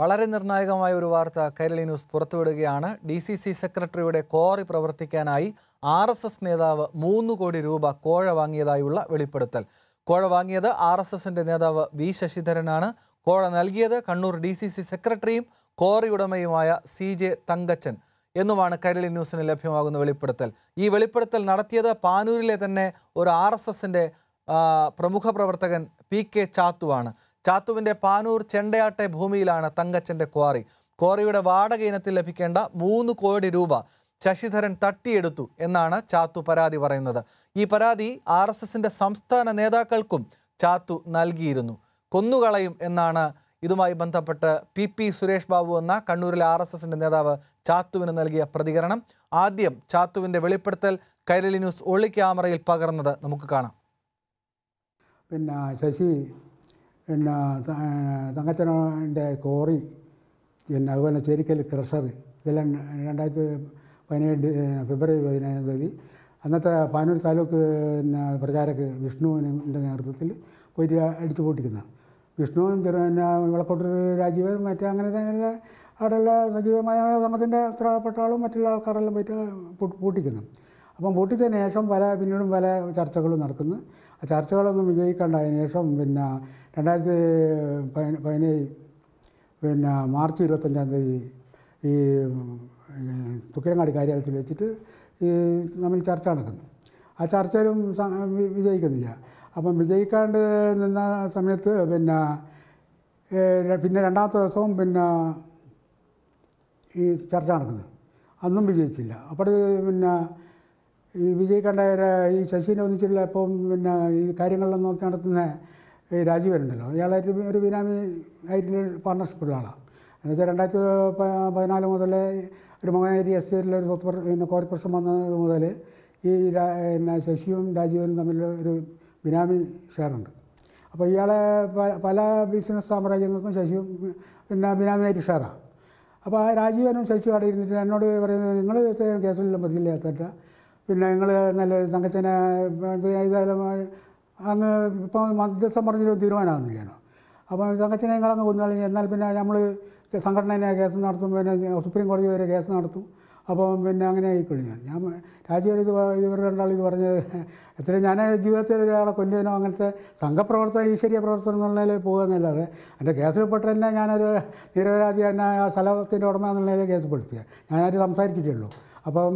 വളരെ നിർണായകമായ ഒരു വാർത്ത കേരളി ന്യൂസ് പുറത്തുവിടുകയാണ് ഡി സി സി സെക്രട്ടറിയുടെ കോറി പ്രവർത്തിക്കാനായി ആർ എസ് എസ് നേതാവ് മൂന്ന് കോടി രൂപ കോഴ വാങ്ങിയതായുള്ള വെളിപ്പെടുത്തൽ കോഴ വാങ്ങിയത് ആർ എസ് എസിൻ്റെ നേതാവ് വി ശശിധരനാണ് കോഴ നൽകിയത് കണ്ണൂർ ഡി സി സി സെക്രട്ടറിയും കോറി ഉടമയുമായ സി ജെ തങ്കച്ചൻ എന്നുമാണ് കരളി ന്യൂസിന് ലഭ്യമാകുന്ന വെളിപ്പെടുത്തൽ ഈ വെളിപ്പെടുത്തൽ നടത്തിയത് പാനൂരിലെ തന്നെ ഒരു ആർ എസ് എസിൻ്റെ പ്രമുഖ പ്രവർത്തകൻ പി കെ ചാത്തുവാണ് ചാത്തുവിൻ്റെ പാനൂർ ചെണ്ടയാട്ടെ ഭൂമിയിലാണ് തങ്കച്ചൻ്റെ ക്വാറി ക്വാറിയുടെ വാടക ഇനത്തിൽ ലഭിക്കേണ്ട മൂന്ന് കോടി രൂപ ശശിധരൻ തട്ടിയെടുത്തു എന്നാണ് ചാത്തു പരാതി പറയുന്നത് ഈ പരാതി ആർ എസ് സംസ്ഥാന നേതാക്കൾക്കും ചാത്തു നൽകിയിരുന്നു കൊന്നുകളയും എന്നാണ് ഇതുമായി ബന്ധപ്പെട്ട് പി പി സുരേഷ് ബാബു എന്ന കണ്ണൂരിലെ ആർ എസ് എസിൻ്റെ നേതാവ് ചാത്തുവിന് നൽകിയ പ്രതികരണം ആദ്യം ചാത്തുവിൻ്റെ വെളിപ്പെടുത്തൽ കൈരളി ന്യൂസ് ഒളി ക്യാമറയിൽ പകർന്നത് നമുക്ക് കാണാം പിന്നെ ശശി പിന്നെ തങ്കച്ചനോൻ്റെ കോറി പിന്നെ അതുപോലെ ചെരിക്കൽ ക്രഷർ ഇതെല്ലാം രണ്ടായിരത്തി പതിനേഴ് ഫെബ്രുവരി പതിനേഴാം തീയതി അന്നത്തെ പാനൂർ താലൂക്ക് പിന്നെ പ്രചാരക്ക് വിഷ്ണുവിൻ്റെ നേതൃത്വത്തിൽ പോയിട്ട് അടിച്ചു പൊട്ടിക്കുന്ന വിഷ്ണുവും പിന്നെ വിളക്കോട്ടൂർ രാജീവനും മറ്റേ അങ്ങനെ തന്നെ അവിടെയുള്ള സജീവമായ സംഘത്തിൻ്റെ ഉത്തരവാദപ്പെട്ട ആളും മറ്റുള്ള ആൾക്കാരെല്ലാം പോയിട്ട് പൂട്ടിക്കുന്നു അപ്പം പൂട്ടിച്ചതിന് ശേഷം പല പിന്നീടും പല ചർച്ചകളും നടക്കുന്നു ചർച്ചകളൊന്നും വിജയിക്കേണ്ട അതിന് ശേഷം പിന്നെ രണ്ടായിരത്തി പതിനേഴ് പിന്നെ മാർച്ച് ഇരുപത്തഞ്ചാം തീയതി ഈ തുക്കിരങ്ങാടി കാര്യാലയത്തിൽ വെച്ചിട്ട് ഈ നമ്മൾ ചർച്ച നടക്കുന്നു ആ ചർച്ചയിലും വിജയിക്കുന്നില്ല അപ്പം വിജയിക്കാണ്ട് നിന്ന സമയത്ത് പിന്നെ പിന്നെ രണ്ടാമത്തെ ദിവസവും പിന്നെ ഈ ചർച്ച നടക്കുന്നത് അന്നും വിജയിച്ചില്ല അപ്പോൾ പിന്നെ ഈ വിജയ് കണ്ഠായരെ ഈ ശശീനെ ഒന്നിച്ചുള്ള ഇപ്പം പിന്നെ ഈ കാര്യങ്ങളെല്ലാം നോക്കി നടത്തുന്ന ഈ രാജീവനുണ്ടല്ലോ ഇയാളെ ഒരു ബിനാമി ആയിട്ട് പാർട്ണർഷിപ്പുള്ള ആളാണ് എന്നുവെച്ചാൽ രണ്ടായിരത്തി പതിനാല് മുതൽ ഒരു മങ്ങനേരി എസ് സിയിലെ ഒരു സ്വത്ത് പിന്നെ കോർപ്പറേഷൻ വന്നത് മുതൽ ഈ പിന്നെ ശശിയും രാജീവനും തമ്മിൽ ഒരു ബിനാമി ഷെയറുണ്ട് അപ്പോൾ ഇയാളെ പല ബിസിനസ് സാമ്രാജ്യങ്ങൾക്കും ശശിയും പിന്നെ ബിനാമിയായിട്ട് ഷെയറാണ് അപ്പോൾ ആ രാജീവനും ശശിയും അവിടെ ഇരുന്നിട്ട് എന്നോട് പറയുന്നത് നിങ്ങൾ കേസിലെല്ലാം പ്രതിയില്ലാത്തട്ട പിന്നെ നിങ്ങൾ നല്ല സംഘത്തിന് എന്ത് അങ്ങ് ഇപ്പോൾ മധ്യസ്ഥം പറഞ്ഞൊരു തീരുമാനമാകുന്നില്ലല്ലോ അപ്പോൾ സംഘത്തിനെ നിങ്ങളങ്ങ് കൊന്നുകളഞ്ഞ് എന്നാൽ പിന്നെ നമ്മൾ സംഘടനയെ കേസ് നടത്തും പിന്നെ സുപ്രീം കോടതി വരെ കേസ് നടത്തും അപ്പോൾ പിന്നെ അങ്ങനെ ആയിക്കഴിഞ്ഞു ഞാൻ രാജീവ് ഇത് ഇവരുടെ രണ്ടാൾ ഇത് പറഞ്ഞത് എത്രയും ഞാൻ ജീവിതത്തിൽ ഒരാളെ കൊല്ലുന്നതിനോ അങ്ങനത്തെ സംഘപ്രവർത്തനം ഈശ്വരീയ പ്രവർത്തനം എന്നുള്ളതിൽ പോകുന്നല്ലാതെ എൻ്റെ കേസിൽപ്പെട്ട തന്നെ ഞാനൊരു നിരപരാധി തന്നെ ആ സ്ഥലത്തിൻ്റെ ഉടമ എന്നുള്ളതിൽ കേസ് പെടുത്തിയ ഞാനായിട്ട് സംസാരിച്ചിട്ടുള്ളൂ അപ്പം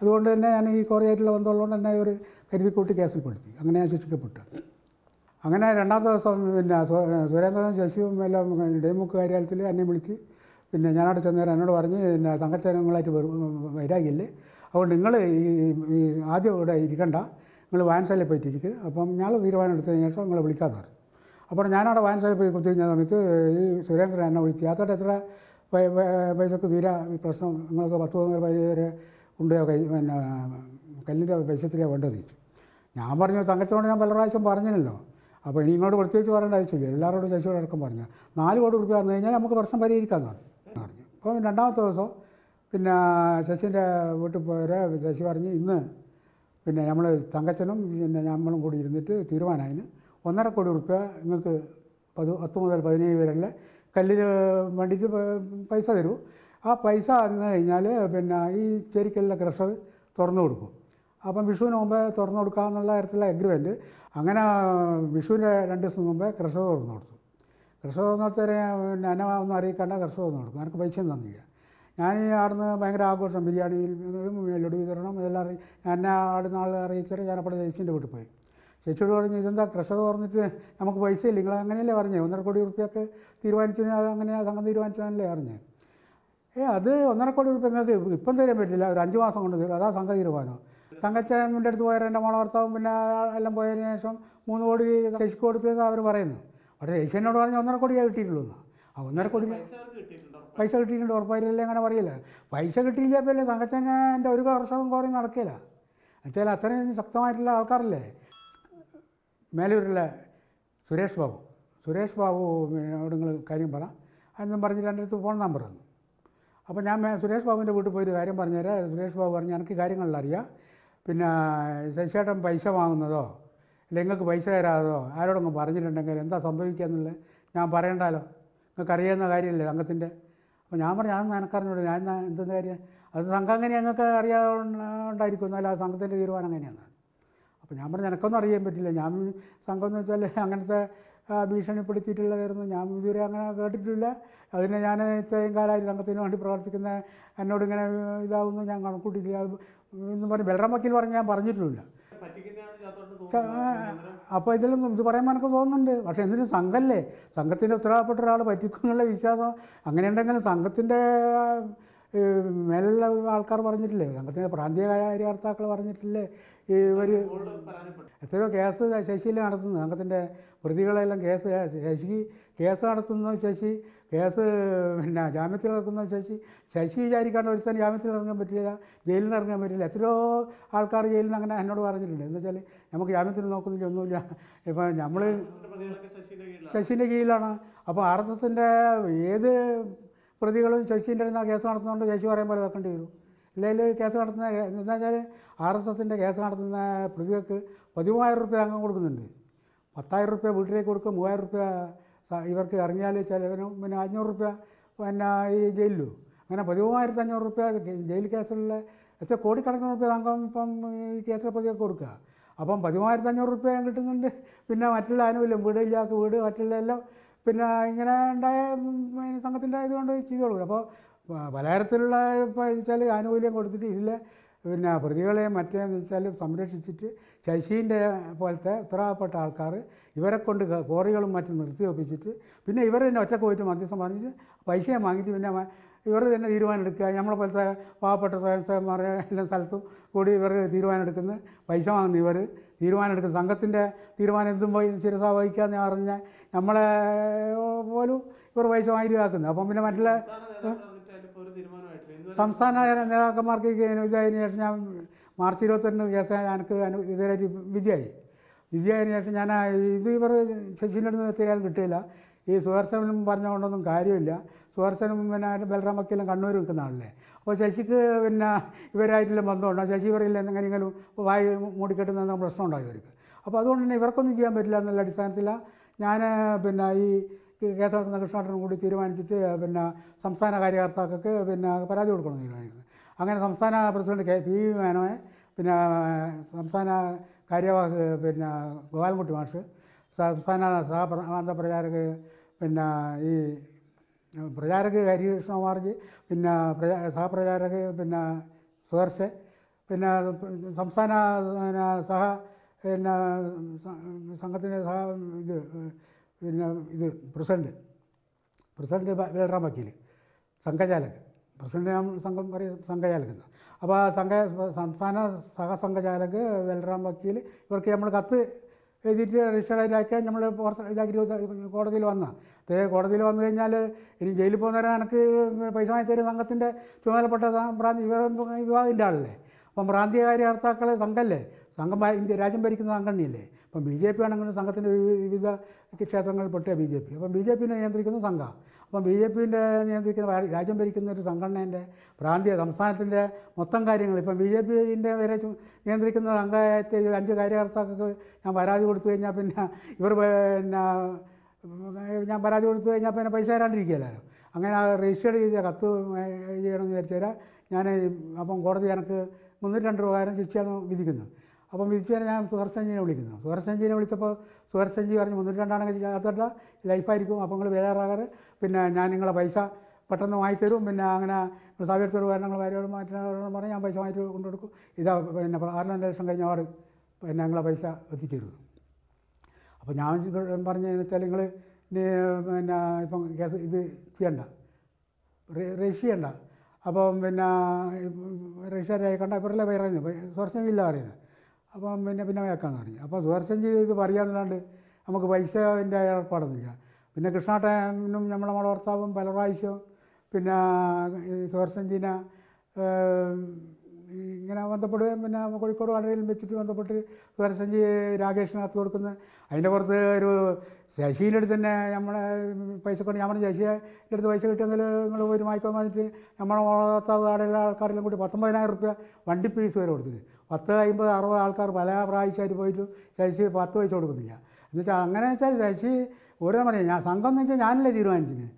അതുകൊണ്ട് തന്നെ ഞാൻ ഈ കോറിയായിട്ടുള്ള ബന്ധമുള്ളതുകൊണ്ട് തന്നെ ഒരു കരുതിക്കൂട്ടി കേസിൽ പെടുത്തി അങ്ങനെ ഞാൻ ശിക്ഷിക്കപ്പെട്ടു അങ്ങനെ രണ്ടാമത്തെ ദിവസം പിന്നെ സുരേന്ദ്രൻ ശശിയും എല്ലാം ഡെമുക്ക് കാര്യാലയത്തിൽ എന്നെ വിളിച്ച് പിന്നെ ഞാനവിടെ ചെന്നേരം എന്നോട് പറഞ്ഞ് പിന്നെ സംഘചനങ്ങളായിട്ട് വരാകില്ലേ അതുകൊണ്ട് നിങ്ങൾ ഈ ആദ്യം ഇവിടെ ഇരിക്കണ്ട നിങ്ങൾ വാൻസാലിൽ പോയിട്ട് ഇരിക്കുക അപ്പം ഞങ്ങൾ തീരുമാനം എടുത്തതിന് ശേഷം നിങ്ങളെ വിളിക്കാമെന്ന് പറഞ്ഞു അപ്പോൾ ഞാനവിടെ വാൻസാലിൽ പോയി കുത്തിരിഞ്ഞ സമയത്ത് ഈ സുരേന്ദ്രൻ എന്നെ വിളിച്ചു അതോടെ എത്ര പൈസക്ക് തീരാ ഈ പ്രശ്നം നിങ്ങൾക്ക് പത്ത് പതിനൊരു പതിനേഴ് വരെ കൊണ്ടുപോയി കൈ പിന്നെ കല്ലിൻ്റെ പൈസത്തിലേ വേണ്ടത് ഞാൻ പറഞ്ഞു തങ്കച്ചനോട് ഞാൻ പല പ്രാവശ്യം പറഞ്ഞില്ലല്ലോ അപ്പോൾ ഇനി ഇങ്ങോട്ട് പ്രത്യേകിച്ച് പറയേണ്ട ആവശ്യമില്ല എല്ലാവരോടും ചേച്ചിയോട് അടക്കം പറഞ്ഞു നാല് കോടി റുപ്യ വന്നു കഴിഞ്ഞാൽ നമുക്ക് പ്രശ്നം പരിഹരിക്കാമെന്ന് പറഞ്ഞു പറഞ്ഞു അപ്പോൾ രണ്ടാമത്തെ ദിവസം പിന്നെ ശശിൻ്റെ വീട്ടിൽ പോയവരെ ശശി പറഞ്ഞ് ഇന്ന് പിന്നെ നമ്മൾ തങ്കച്ചനും പിന്നെ നമ്മളും കൂടി ഇരുന്നിട്ട് തീരുമാനമായിന് ഒന്നര കോടി റുപ്യ നിങ്ങൾക്ക് പത് പത്ത് മുതൽ പതിനേഴ് വരെയുള്ള കല്ലിൽ വണ്ടിക്ക് പൈസ തരൂ ആ പൈസ തന്നു കഴിഞ്ഞാൽ പിന്നെ ഈ ചെരിക്കലിലെ ക്രഷർ തുറന്നു കൊടുക്കും അപ്പം വിഷുവിന് മുമ്പേ തുറന്നു എന്നുള്ള തരത്തിലുള്ള എഗ്രിമെൻറ്റ് അങ്ങനെ വിഷുവിൻ്റെ രണ്ട് ദിവസം മുമ്പേ ക്രഷർ തുറന്നു കൊടുത്തു ക്രഷർ തുറന്നു കൊടുത്തവരെ പിന്നെ എന്നെ ഒന്നും അറിയിക്കേണ്ട ക്രഷർ തുറന്നു കൊടുക്കും എനിക്ക് പൈസയും തന്നില്ല ഞാൻ ഈ അവിടുന്ന് ഭയങ്കര ആഘോഷം ബിരിയാണി ലഡു വിതരണം എല്ലാം എന്നെ അവിടുന്ന് ആൾ അറിയിച്ചാൽ ഞാനപ്പോൾ അപ്പോൾ ജയിച്ചിൻ്റെ വീട്ടിൽ പോയി ചേച്ചിയോട് പറഞ്ഞു ഇതെന്താ ക്രഷർ പറഞ്ഞിട്ട് നമുക്ക് പൈസ ഇല്ല നിങ്ങൾ അങ്ങനെയല്ലേ പറഞ്ഞേ ഒന്നര കോടി റുപ്യൊക്കെ തീരുമാനിച്ചു അത് അങ്ങനെ അത് അങ്ങനെ തീരുമാനിച്ചതല്ലേ പറഞ്ഞേ ഏ അത് ഒന്നര കോടി റുപ്യ നിങ്ങൾക്ക് ഇപ്പം തരാൻ പറ്റില്ല ഒരു അഞ്ച് മാസം കൊണ്ട് തരും അതാ സംഘ തീരുമാനം തങ്കച്ചൻ്റെ അടുത്ത് പോയാൽ എൻ്റെ മോളെ ഭർത്താവും പിന്നെ എല്ലാം പോയതിന് ശേഷം മൂന്ന് കോടി ശശിക്ക് കൊടുത്തതെന്ന് അവർ പറയുന്നു പക്ഷേ ശശിനോട് പറഞ്ഞ് ഒന്നര കോടിയാണ് കിട്ടിയിട്ടുള്ളൂ എന്ന് ആ ഒന്നര കോടി പൈസ കിട്ടിയിട്ടുണ്ട് ഉറപ്പായില്ലേ അങ്ങനെ പറയില്ല പൈസ കിട്ടിയില്ല പിന്നെ തങ്കച്ചനെ എൻ്റെ ഒരു വർഷവും കുറേ നടക്കില്ല എന്നുവെച്ചാൽ അത്രയും ശക്തമായിട്ടുള്ള ആൾക്കാരല്ലേ മേലൂരിലെ സുരേഷ് ബാബു സുരേഷ് ബാബു അവിടെ നിങ്ങൾ കാര്യം പറ അതെന്നും പറഞ്ഞിട്ട് എൻ്റെ അടുത്ത് ഫോൺ നമ്പർ തന്നു അപ്പോൾ ഞാൻ സുരേഷ് ബാബുവിൻ്റെ വീട്ടിൽ പോയി ഒരു കാര്യം പറഞ്ഞുതരാം സുരേഷ് ബാബു പറഞ്ഞു എനിക്ക് കാര്യങ്ങളിൽ പിന്നെ ശശിയേട്ടൻ പൈസ വാങ്ങുന്നതോ അല്ലെങ്കിൽ നിങ്ങൾക്ക് പൈസ തരാതോ ആരോടൊന്നും പറഞ്ഞിട്ടുണ്ടെങ്കിൽ എന്താ സംഭവിക്കുക എന്നുള്ളത് ഞാൻ പറയണ്ടല്ലോ നിങ്ങൾക്ക് അറിയാവുന്ന കാര്യമല്ലേ സംഘത്തിൻ്റെ അപ്പോൾ ഞാൻ പറഞ്ഞു അതൊന്നും എനക്കറിഞ്ഞോളൂ ഞാൻ എന്തെന്ന് കാര്യം അത് സംഘം അങ്ങനെ ഞങ്ങൾക്ക് ഉണ്ടായിരിക്കും എന്നാലും ആ സംഘത്തിൻ്റെ തീരുമാനം അങ്ങനെയാണ് അപ്പോൾ ഞാൻ പറഞ്ഞു എനിക്കൊന്നും അറിയാൻ പറ്റില്ല ഞാൻ സംഘം എന്ന് വെച്ചാൽ അങ്ങനത്തെ ഭീഷണിപ്പെടുത്തിയിട്ടുള്ളതായിരുന്നു ഞാൻ ഇതുവരെ അങ്ങനെ കേട്ടിട്ടില്ല അതിനെ ഞാൻ ഇത്രയും കാലമായി സംഘത്തിന് വേണ്ടി പ്രവർത്തിക്കുന്ന എന്നോട് ഇങ്ങനെ ഇതാവുന്നു ഞാൻ കണക്കൂട്ടിയില്ല എന്ന് പറഞ്ഞ് ബലറാം പറഞ്ഞ് ഞാൻ പറഞ്ഞിട്ടില്ല അപ്പോൾ ഇതിലൊന്നും ഇത് പറയാൻ എനിക്ക് തോന്നുന്നുണ്ട് പക്ഷേ എന്തിനും സംഘമല്ലേ സംഘത്തിൻ്റെ ഉത്തരവാദപ്പെട്ട ഒരാൾ പറ്റിക്കുന്നുള്ള വിശ്വാസം അങ്ങനെയുണ്ടെങ്കിലും സംഘത്തിൻ്റെ മേലുള്ള ആൾക്കാർ പറഞ്ഞിട്ടില്ലേ സംഘത്തിൻ്റെ പ്രാന്തീയ കാര്യകർത്താക്കൾ പറഞ്ഞിട്ടില്ലേ ഇവർ എത്രയോ കേസ് ശശിയിൽ നടത്തുന്നത് അംഗത്തിൻ്റെ പ്രതികളെല്ലാം കേസ് ശശിക്ക് കേസ് നടത്തുന്ന ശശി കേസ് പിന്നെ ജാമ്യത്തിൽ ഇറക്കുന്ന ശശി ശശി വിചാരിക്കാണ്ട് ഒരുത്തൻ ജാമ്യത്തിൽ ഇറങ്ങാൻ പറ്റില്ല ജയിലിൽ നിന്ന് ഇറങ്ങാൻ പറ്റില്ല എത്രയോ ആൾക്കാർ ജയിലിൽ നിന്ന് അങ്ങനെ എന്നോട് പറഞ്ഞിട്ടുണ്ട് എന്ന് വെച്ചാൽ നമുക്ക് ജാമ്യത്തിൽ നോക്കുന്നില്ല ഒന്നുമില്ല ഇപ്പം നമ്മൾ ശശിൻ്റെ കീഴിലാണ് അപ്പോൾ ആർ എസ് എസിൻ്റെ ഏത് പ്രതികളും ശശിൻ്റെ അടുത്ത് കേസ് നടത്തുന്നതുകൊണ്ട് ശശി പറയാൻ പോലെ വെക്കേണ്ടി വരും ഇല്ലെങ്കിൽ കേസ് നടത്തുന്ന എന്താ വെച്ചാൽ ആർ എസ് എസിൻ്റെ കേസ് നടത്തുന്ന പ്രതികൾക്ക് പതിമൂവായിരം റുപ്യ അംഗം കൊടുക്കുന്നുണ്ട് പത്തായിരം റുപ്യ വീട്ടിലേക്ക് കൊടുക്കും മൂവായിരം റുപ്യ ഇവർക്ക് ഇറങ്ങിയാൽ ചിലവിന് പിന്നെ അഞ്ഞൂറ് റുപ്യ പിന്നെ ഈ ജയിലിലും അങ്ങനെ പതിമൂവായിരത്തി അഞ്ഞൂറ് റുപ്യ ജയിൽ കേസുകളിലെ എത്ര കോടിക്കണക്കിന് റുപ്യ അംഗം ഇപ്പം ഈ കേസിലെ പ്രതികൾക്ക് കൊടുക്കുക അപ്പം പതിമൂവായിരത്തി അഞ്ഞൂറ് റുപ്യ കിട്ടുന്നുണ്ട് പിന്നെ മറ്റുള്ള ആനുകൂല്യം വീട് ഇല്ലാത്ത വീട് മറ്റുള്ള എല്ലാം പിന്നെ ഇങ്ങനെ ഉണ്ടായ സംഘത്തിൻ്റെ ഇതുകൊണ്ട് ചെയ്തോളൂ അപ്പോൾ പലതരത്തിലുള്ള ഇപ്പോൾ വെച്ചാൽ ആനുകൂല്യം കൊടുത്തിട്ട് ഇതിലെ പിന്നെ പ്രതികളെ മറ്റേന്ന് വെച്ചാൽ സംരക്ഷിച്ചിട്ട് ശശീൻ്റെ പോലത്തെ ഉത്തരവാദപ്പെട്ട ആൾക്കാർ ഇവരെ കൊണ്ട് കോറികളും മറ്റും നിർത്തി ഒപ്പിച്ചിട്ട് പിന്നെ ഇവർ തന്നെ ഒറ്റക്ക് പോയിട്ട് മധ്യസ്ഥം പറഞ്ഞിട്ട് പൈസയെ വാങ്ങിച്ച് പിന്നെ ഇവർ തന്നെ തീരുമാനമെടുക്കുക നമ്മളെ പോലത്തെ പാവപ്പെട്ട സ്വയംസേവന്മാരെ എല്ലാ സ്ഥലത്തും കൂടി ഇവർ തീരുമാനമെടുക്കുന്ന പൈസ വാങ്ങുന്ന ഇവർ തീരുമാനമെടുക്കുന്നു സംഘത്തിൻ്റെ തീരുമാനം എന്തും പോയി ശിരസ വഹിക്കുക എന്ന് പറഞ്ഞാൽ നമ്മളെ പോലും ഇവർ പൈസ വാങ്ങിയിട്ട് ആക്കുന്നത് അപ്പം പിന്നെ മറ്റുള്ള സംസ്ഥാന നേതാക്കന്മാർക്ക് ഇതായതിനു ശേഷം ഞാൻ മാർച്ച് ഇരുപത്തെട്ടിന് കേസ് എനിക്ക് ഇതുവരെയായിട്ട് വിധിയായി വിധിയായതിനു ശേഷം ഞാൻ ഇത് ഇവർ ശശീൻ്റെ അടുത്ത് തിരിയാൻ കിട്ടിയില്ല ഈ സുദർശനും പറഞ്ഞുകൊണ്ടൊന്നും കാര്യമില്ല സുദർശനും പിന്നെ ബലറാം വക്കീലും കണ്ണൂർ നിൽക്കുന്ന ആളല്ലേ അപ്പോൾ ശശിക്ക് പിന്നെ ഇവരായിട്ടുള്ള ബന്ധമുണ്ടോ ശശി ഇവരില്ല എന്തെങ്കിലും വായി മൂടിക്കെട്ടുന്ന പ്രശ്നമുണ്ടാകും ഇവർക്ക് അപ്പോൾ അതുകൊണ്ട് തന്നെ ഇവർക്കൊന്നും ചെയ്യാൻ പറ്റില്ല എന്നുള്ള അടിസ്ഥാനത്തിലാണ് ഞാൻ പിന്നെ ഈ കേസെടുക്കുന്ന കൃഷ്ണേട്ടനും കൂടി തീരുമാനിച്ചിട്ട് പിന്നെ സംസ്ഥാന കാര്യകർത്താക്കൾക്ക് പിന്നെ പരാതി കൊടുക്കണം തീരുമാനിക്കുന്നത് അങ്ങനെ സംസ്ഥാന പ്രസിഡന്റ് കെ പി വി മേനോയെ പിന്നെ സംസ്ഥാന കാര്യവാഹ് പിന്നെ ഗോപാലൻകുട്ടി മാഷ് സംസ്ഥാന സഹപ്രാന്ത പ്രചാരക് പിന്നെ ഈ പ്രചാരക് ഹരികൃഷ്ണകുമാർജി പിന്നെ പ്രചാ സഹപ്രചാരക് പിന്നെ സുഹർഷ പിന്നെ സംസ്ഥാന സഹ പിന്നെ സംഘത്തിൻ്റെ സഹ ഇത് പിന്നെ ഇത് പ്രസിഡൻറ്റ് പ്രസിഡൻറ്റ് ബലറാം വക്കീൽ സംഘചാലക് പ്രസിഡൻ്റ് ഞാൻ സംഘം പറയും സംഘചാലക് അപ്പോൾ ആ സംഘ സംസ്ഥാന സഹസംഘചാലക് ബലറാം വക്കീൽ ഇവർക്ക് നമ്മൾ കത്ത് എഴുതിയിട്ട് രജിസ്റ്റേഡ് ആക്കി നമ്മൾ ഇതാക്കി കോടതിയിൽ വന്ന കോടതിയിൽ വന്നു കഴിഞ്ഞാൽ ഇനി ജയിലിൽ പോകുന്നവരെ എനിക്ക് പൈസ തരും സംഘത്തിൻ്റെ ചുമതലപ്പെട്ട പ്രാന്തി വിഭാഗത്തിൻ്റെ ആളല്ലേ അപ്പം പ്രാന്തിക കാര്യകർത്താക്കളെ സംഘമല്ലേ സംഘം ഇന്ത്യ രാജ്യം ഭരിക്കുന്ന സംഘടനയല്ലേ അപ്പം ബി ജെ പി ആണെങ്കിലും സംഘത്തിൻ്റെ വിവിധ ക്ഷേത്രങ്ങളിൽ പെട്ടിയ ബി ജെ പി അപ്പം ബി ജെ പിനെ നിയന്ത്രിക്കുന്ന സംഘം അപ്പം ബി ജെ പിൻ്റെ നിയന്ത്രിക്കുന്ന രാജ്യം ഭരിക്കുന്ന ഒരു സംഘടനേൻ്റെ പ്രാന്തീയ സംസ്ഥാനത്തിൻ്റെ മൊത്തം കാര്യങ്ങൾ ഇപ്പം ബി ജെ പിൻ്റെ വരെ നിയന്ത്രിക്കുന്ന സംഘത്തെ അഞ്ച് കാര്യകർത്താക്കൾക്ക് ഞാൻ പരാതി കൊടുത്തു കഴിഞ്ഞാൽ പിന്നെ ഇവർ പിന്നെ ഞാൻ പരാതി കൊടുത്തു കഴിഞ്ഞാൽ പിന്നെ പൈസ തരാണ്ടിരിക്കുകയല്ലോ അങ്ങനെ ആ രജിസ്റ്റർ ചെയ്ത കത്ത് ചെയ്യണമെന്ന് വിചാരിച്ചാൽ ഞാൻ അപ്പം കോടതി എനിക്ക് മുന്നൂറ്റി രണ്ട് പ്രകാരം ശിക്ഷയാണ് വിധിക്കുന്നത് അപ്പം വിളിച്ചാൽ ഞാൻ സുഹർസഞ്ജിനെ വിളിക്കുന്നു സുഹർസഞ്ജിനെ വിളിച്ചപ്പോൾ സുഹർസഞ്ജി പറഞ്ഞു മുന്നൂറ്റി രണ്ടാണെങ്കിൽ അതല്ല ലൈഫായിരിക്കും അപ്പോൾ നിങ്ങൾ ബേജാറാകാറ് പിന്നെ ഞാൻ നിങ്ങളെ പൈസ പെട്ടെന്ന് വാങ്ങിത്തരും പിന്നെ അങ്ങനെ സാവ്യത്തോട് വരണങ്ങൾ ഭാര്യയോട് മാറ്റിനോട് പറഞ്ഞാൽ ഞാൻ പൈസ കൊണ്ടു കൊടുക്കും ഇതാ പിന്നെ ആറ് ആറിലഞ്ച് ലക്ഷം കഴിഞ്ഞ പാട് പിന്നെ നിങ്ങളെ പൈസ എത്തിച്ചേരും അപ്പോൾ ഞാൻ പറഞ്ഞതെന്ന് വെച്ചാൽ നിങ്ങൾ പിന്നെ ഇപ്പം കേസ് ഇത് ചെയ്യണ്ട രജിസ്റ്റർ ചെയ്യണ്ട അപ്പം പിന്നെ രജിസ്റ്റർ ആയി കണ്ട ഇവരല്ലേ പറയുന്നത് സ്വർശനില്ല പറയുന്നത് അപ്പം പിന്നെ പിന്നെ അയക്കാമെന്ന് പറഞ്ഞു അപ്പോൾ സുദർശൻ ചെയ്ത് പറയാമെന്നല്ലാണ്ട് നമുക്ക് അതിൻ്റെ ഏർപ്പാടൊന്നുമില്ല പിന്നെ കൃഷ്ണാട്ടനും നമ്മളെ വളർത്താവും പല പ്രാവശ്യവും പിന്നെ സുദർശൻ ഇങ്ങനെ ബന്ധപ്പെടുകയും പിന്നെ കോഴിക്കോട് വാടകയിൽ വെച്ചിട്ട് ബന്ധപ്പെട്ട് സുരസഞ്ജി രാകേഷിനകത്ത് കൊടുക്കുന്ന അതിൻ്റെ പുറത്ത് ഒരു ശശിയുടെ അടുത്ത് തന്നെ നമ്മളെ പൈസ കൊണ്ട് ഞാൻ പറഞ്ഞു ശശിയുടെ അടുത്ത് പൈസ കിട്ടുമെങ്കിൽ നിങ്ങൾ ഒരു മായ്ക്കാൻ വന്നിട്ട് നമ്മളെ വളർത്താവ് കടയിലെ ആൾക്കാരെല്ലാം കൂടി പത്തൊമ്പതിനായിരം റുപ്യ വണ്ടി പീസ് വരെ കൊടുത്തിട്ട് പത്ത് അമ്പത് അറുപത് ആൾക്കാർ പല പ്രാവശ്യമായിട്ട് പോയിട്ട് ശശി പത്ത് പൈസ കൊടുക്കുന്നില്ല എന്നുവെച്ചാൽ അങ്ങനെ വെച്ചാൽ ശശി ഓരോ പറയാം ഞാൻ സംഘം എന്ന് വെച്ചാൽ ഞാനല്ലേ തീരുമാനിച്ചിന്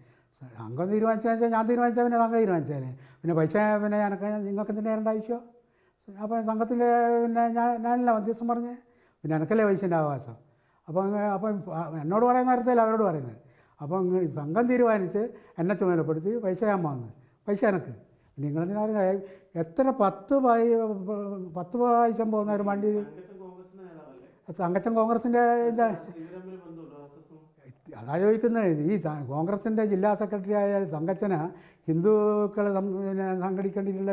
തീരുമാനിച്ചു വെച്ചാൽ ഞാൻ തീരുമാനിച്ചാൽ പിന്നെ സംഘം തീരുമാനിച്ചേനെ പിന്നെ പൈസ പിന്നെ ഞാനൊക്കെ നിങ്ങൾക്ക് എന്തിൻ്റെ തരേണ്ട ആവശ്യമോ അപ്പോൾ സംഘത്തിൻ്റെ പിന്നെ ഞാൻ ഞാനല്ല മധ്യസ്ഥം പറഞ്ഞേ പിന്നെ എനക്കല്ലേ പൈസേൻ്റെ അവകാശം അപ്പോൾ അപ്പം എന്നോട് പറയുന്ന നേരത്തല്ല അവരോട് പറയുന്നത് അപ്പോൾ സംഘം തീരുമാനിച്ച് എന്നെ ചുമതലപ്പെടുത്തി പൈസ ഞാൻ വാങ്ങുന്നു പൈസ എനക്ക് നിങ്ങളെന്തിനാ എത്ര പത്ത് പൈ പത്ത് പ്രാവശ്യം പോകുന്ന ഒരു വണ്ടി സംഘച്ചൻ കോൺഗ്രസിൻ്റെ അതാ ചോദിക്കുന്നത് ഈ കോൺഗ്രസിൻ്റെ ജില്ലാ സെക്രട്ടറി ആയ സംഘത്തിന് ഹിന്ദുക്കളെ പിന്നെ സംഘടിക്കേണ്ടിയിട്ടുള്ള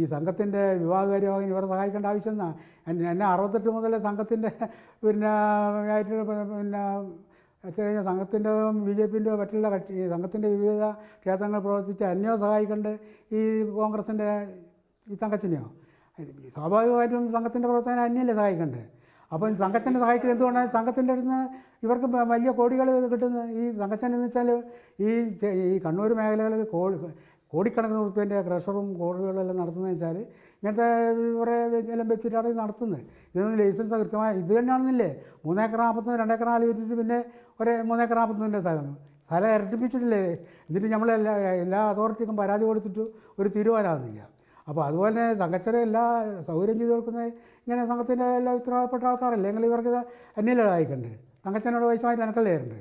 ഈ സംഘത്തിൻ്റെ വിവാഹകാര്യമായി ഇവരെ സഹായിക്കേണ്ട ആവശ്യം എന്നാ എന്നെ അറുപത്തെട്ട് മുതലേ സംഘത്തിൻ്റെ പിന്നെ ആയിട്ട് പിന്നെ കഴിഞ്ഞാൽ സംഘത്തിൻ്റെ ബി ജെ പിൻ്റെ മറ്റുള്ള കക്ഷി സംഘത്തിൻ്റെ വിവിധ ക്ഷേത്രങ്ങൾ പ്രവർത്തിച്ച് എന്നെയോ സഹായിക്കേണ്ട ഈ കോൺഗ്രസിൻ്റെ ഈ സംഘത്തിനെയോ സ്വാഭാവികമായിട്ടും സംഘത്തിൻ്റെ പ്രവർത്തനം അന്യല്ലേ സഹായിക്കേണ്ടത് അപ്പം തങ്കച്ചനെ സഹായിക്കുന്നത് എന്തുകൊണ്ടാണ് സംഘത്തിൻ്റെ അടുത്ത് നിന്ന് ഇവർക്ക് വലിയ കോടികൾ കിട്ടുന്നത് ഈ സംഘച്ചൻ എന്ന് വെച്ചാൽ ഈ ഈ കണ്ണൂർ മേഖലകളിൽ കോടി കോടിക്കണക്കിന് ഉറുപ്പ്യൻ്റെ ക്രഷറും കോടികളെല്ലാം നടത്തുന്നത് വെച്ചാൽ ഇങ്ങനത്തെ ഇവരെ എല്ലാം വെച്ചിട്ടാണ് ഇത് നടത്തുന്നത് ഇതൊന്നും ലൈസൻസ് കൃത്യമായ ഇത് തന്നെയാണെന്നില്ലേ മൂന്നേക്കർ നാൽപ്പത്തൊന്ന് രണ്ടേക്കർ നാല് വിറ്റിട്ട് പിന്നെ ഒരു മൂന്നേക്കർ നാൽപ്പത്തൊന്നിൻ്റെ സ്ഥലം സ്ഥലം ഇരട്ടിപ്പിച്ചിട്ടില്ലേ എന്നിട്ട് നമ്മളെല്ലാ എല്ലാ എല്ലാ അതോറിറ്റിക്കും പരാതി കൊടുത്തിട്ട് ഒരു തീരുമാനമാകുന്നില്ല അപ്പോൾ അതുപോലെ തന്നെ സംഘച്ചരെ എല്ലാ സൗകര്യം ചെയ്തു കൊടുക്കുന്ന ഇങ്ങനെ സംഘത്തിൻ്റെ എല്ലാ ഉത്തരവാദപ്പെട്ട ആൾക്കാരല്ലേ ഞങ്ങൾ ഇവർക്ക് ഇത് അന്യലായിക്കുണ്ട് സംഘച്ചനോട് പൈസ വാങ്ങി എനക്കല്ലേ തരുന്നുണ്ട്